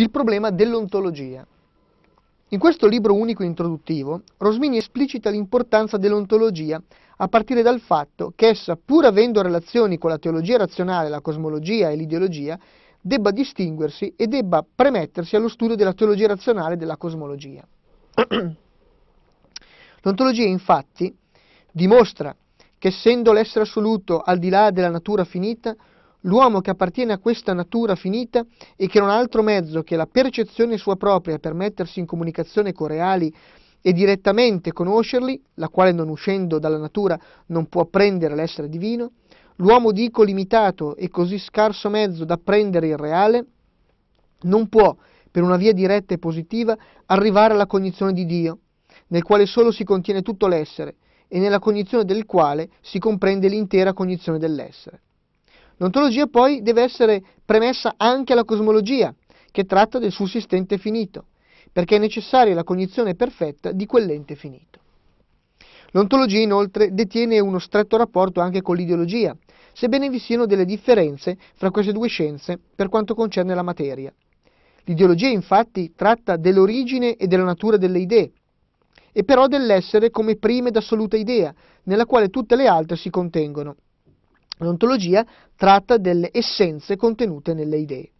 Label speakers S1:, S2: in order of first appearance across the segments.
S1: il problema dell'ontologia. In questo libro unico introduttivo, Rosmini esplicita l'importanza dell'ontologia a partire dal fatto che essa, pur avendo relazioni con la teologia razionale, la cosmologia e l'ideologia, debba distinguersi e debba premettersi allo studio della teologia razionale e della cosmologia. L'ontologia, infatti, dimostra che essendo l'essere assoluto al di là della natura finita, L'uomo che appartiene a questa natura finita e che non ha altro mezzo che la percezione sua propria per mettersi in comunicazione con reali e direttamente conoscerli, la quale non uscendo dalla natura non può apprendere l'essere divino, l'uomo dico limitato e così scarso mezzo da apprendere il reale, non può, per una via diretta e positiva, arrivare alla cognizione di Dio, nel quale solo si contiene tutto l'essere, e nella cognizione del quale si comprende l'intera cognizione dell'essere. L'ontologia poi deve essere premessa anche alla cosmologia, che tratta del sussistente finito, perché è necessaria la cognizione perfetta di quell'ente finito. L'ontologia inoltre detiene uno stretto rapporto anche con l'ideologia, sebbene vi siano delle differenze fra queste due scienze per quanto concerne la materia. L'ideologia infatti tratta dell'origine e della natura delle idee, e però dell'essere come prima ed assoluta idea, nella quale tutte le altre si contengono, L'ontologia tratta delle essenze contenute nelle idee.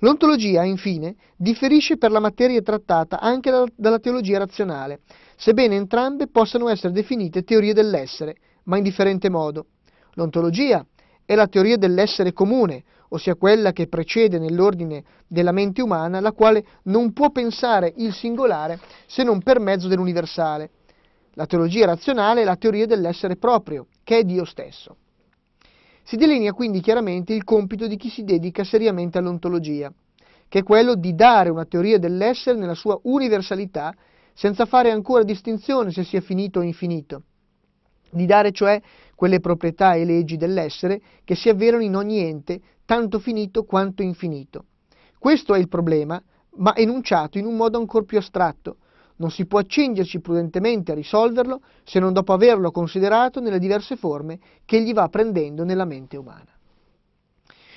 S1: L'ontologia, infine, differisce per la materia trattata anche dalla teologia razionale, sebbene entrambe possano essere definite teorie dell'essere, ma in differente modo. L'ontologia è la teoria dell'essere comune, ossia quella che precede nell'ordine della mente umana, la quale non può pensare il singolare se non per mezzo dell'universale. La teologia razionale è la teoria dell'essere proprio, che è Dio stesso. Si delinea quindi chiaramente il compito di chi si dedica seriamente all'ontologia, che è quello di dare una teoria dell'essere nella sua universalità, senza fare ancora distinzione se sia finito o infinito, di dare cioè quelle proprietà e leggi dell'essere che si avverano in ogni ente, tanto finito quanto infinito. Questo è il problema, ma enunciato in un modo ancora più astratto, non si può accingerci prudentemente a risolverlo se non dopo averlo considerato nelle diverse forme che egli va prendendo nella mente umana.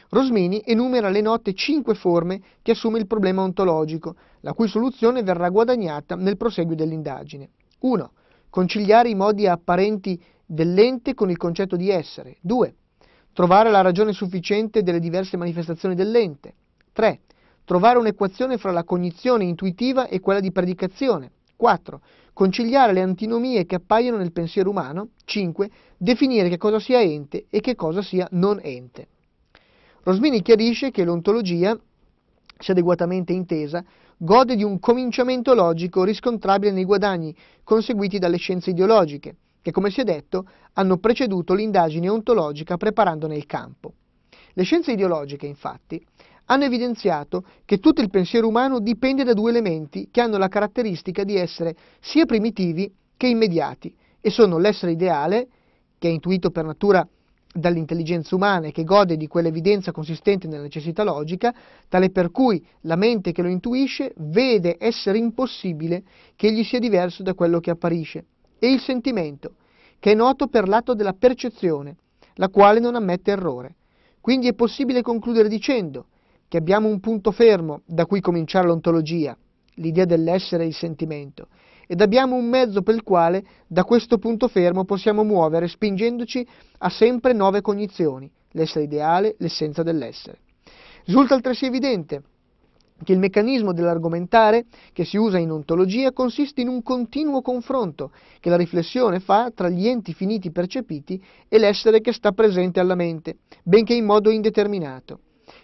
S1: Rosmini enumera le note cinque forme che assume il problema ontologico, la cui soluzione verrà guadagnata nel proseguo dell'indagine. 1. Conciliare i modi apparenti dell'ente con il concetto di essere. 2. Trovare la ragione sufficiente delle diverse manifestazioni dell'ente. 3. Trovare un'equazione fra la cognizione intuitiva e quella di predicazione. 4. Conciliare le antinomie che appaiono nel pensiero umano. 5. Definire che cosa sia ente e che cosa sia non ente. Rosmini chiarisce che l'ontologia, se adeguatamente intesa, gode di un cominciamento logico riscontrabile nei guadagni conseguiti dalle scienze ideologiche, che come si è detto hanno preceduto l'indagine ontologica preparandone il campo. Le scienze ideologiche, infatti, hanno evidenziato che tutto il pensiero umano dipende da due elementi che hanno la caratteristica di essere sia primitivi che immediati e sono l'essere ideale, che è intuito per natura dall'intelligenza umana e che gode di quell'evidenza consistente nella necessità logica, tale per cui la mente che lo intuisce vede essere impossibile che egli sia diverso da quello che apparisce, e il sentimento, che è noto per l'atto della percezione, la quale non ammette errore. Quindi è possibile concludere dicendo che abbiamo un punto fermo da cui cominciare l'ontologia, l'idea dell'essere e il sentimento, ed abbiamo un mezzo per il quale da questo punto fermo possiamo muovere spingendoci a sempre nuove cognizioni, l'essere ideale, l'essenza dell'essere. Risulta altresì evidente che il meccanismo dell'argomentare che si usa in ontologia consiste in un continuo confronto che la riflessione fa tra gli enti finiti percepiti e l'essere che sta presente alla mente, benché in modo indeterminato.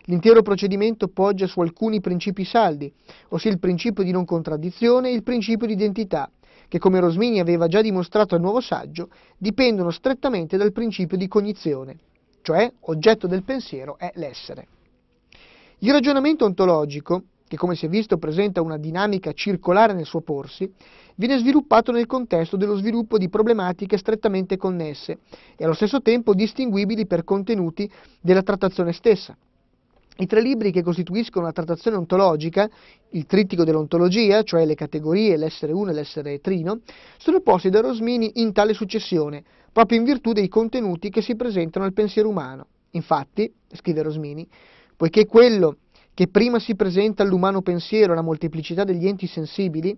S1: L'intero procedimento poggia su alcuni principi saldi, ossia il principio di non contraddizione e il principio di identità, che come Rosmini aveva già dimostrato al nuovo saggio, dipendono strettamente dal principio di cognizione, cioè oggetto del pensiero è l'essere. Il ragionamento ontologico, che come si è visto presenta una dinamica circolare nel suo porsi, viene sviluppato nel contesto dello sviluppo di problematiche strettamente connesse e allo stesso tempo distinguibili per contenuti della trattazione stessa. I tre libri che costituiscono la trattazione ontologica, il trittico dell'ontologia, cioè le categorie, l'essere uno e l'essere trino, sono posti da Rosmini in tale successione, proprio in virtù dei contenuti che si presentano al pensiero umano. Infatti, scrive Rosmini, poiché quello che prima si presenta all'umano pensiero la molteplicità degli enti sensibili,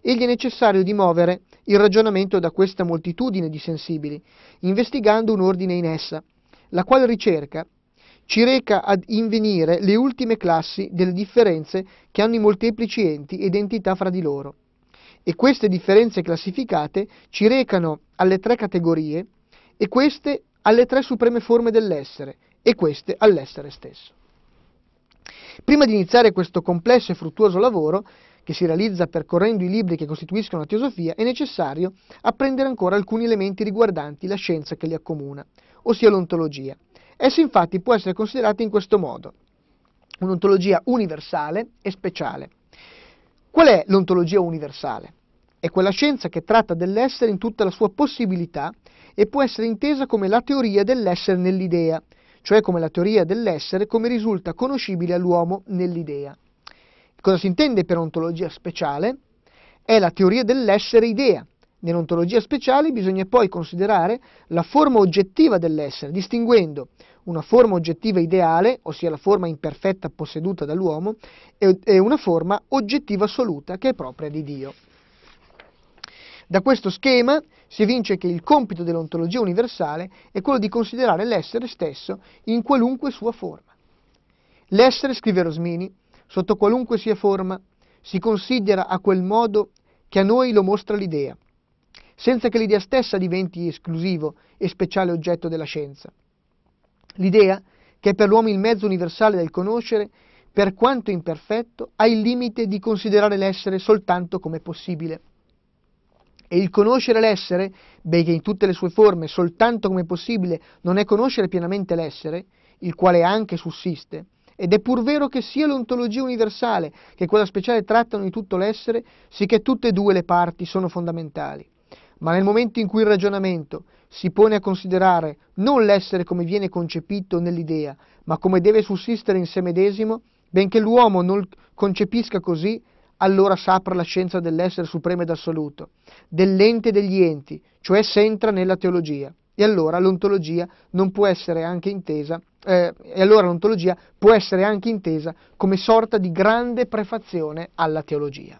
S1: egli è necessario dimuovere il ragionamento da questa moltitudine di sensibili, investigando un ordine in essa, la quale ricerca ci reca ad invenire le ultime classi delle differenze che hanno i molteplici enti ed entità fra di loro. E queste differenze classificate ci recano alle tre categorie e queste alle tre supreme forme dell'essere e queste all'essere stesso. Prima di iniziare questo complesso e fruttuoso lavoro, che si realizza percorrendo i libri che costituiscono la teosofia, è necessario apprendere ancora alcuni elementi riguardanti la scienza che li accomuna, ossia l'ontologia. Essa infatti può essere considerata in questo modo, un'ontologia universale e speciale. Qual è l'ontologia universale? È quella scienza che tratta dell'essere in tutta la sua possibilità e può essere intesa come la teoria dell'essere nell'idea, cioè come la teoria dell'essere come risulta conoscibile all'uomo nell'idea. Cosa si intende per ontologia speciale? È la teoria dell'essere idea, Nell'ontologia speciale bisogna poi considerare la forma oggettiva dell'essere, distinguendo una forma oggettiva ideale, ossia la forma imperfetta posseduta dall'uomo, e una forma oggettiva assoluta che è propria di Dio. Da questo schema si evince che il compito dell'ontologia universale è quello di considerare l'essere stesso in qualunque sua forma. L'essere, scrive Rosmini, sotto qualunque sia forma, si considera a quel modo che a noi lo mostra l'idea, senza che l'idea stessa diventi esclusivo e speciale oggetto della scienza. L'idea, che è per l'uomo il mezzo universale del conoscere, per quanto imperfetto, ha il limite di considerare l'essere soltanto come possibile. E il conoscere l'essere, benché in tutte le sue forme soltanto come possibile non è conoscere pienamente l'essere, il quale anche sussiste, ed è pur vero che sia l'ontologia universale che quella speciale trattano di tutto l'essere, sì che tutte e due le parti sono fondamentali ma nel momento in cui il ragionamento si pone a considerare non l'essere come viene concepito nell'idea, ma come deve sussistere in sé medesimo, benché l'uomo non concepisca così, allora s'apre la scienza dell'essere supremo ed assoluto, dell'ente degli enti, cioè s'entra nella teologia. E allora l'ontologia non può essere anche intesa, eh, e allora l'ontologia può essere anche intesa come sorta di grande prefazione alla teologia.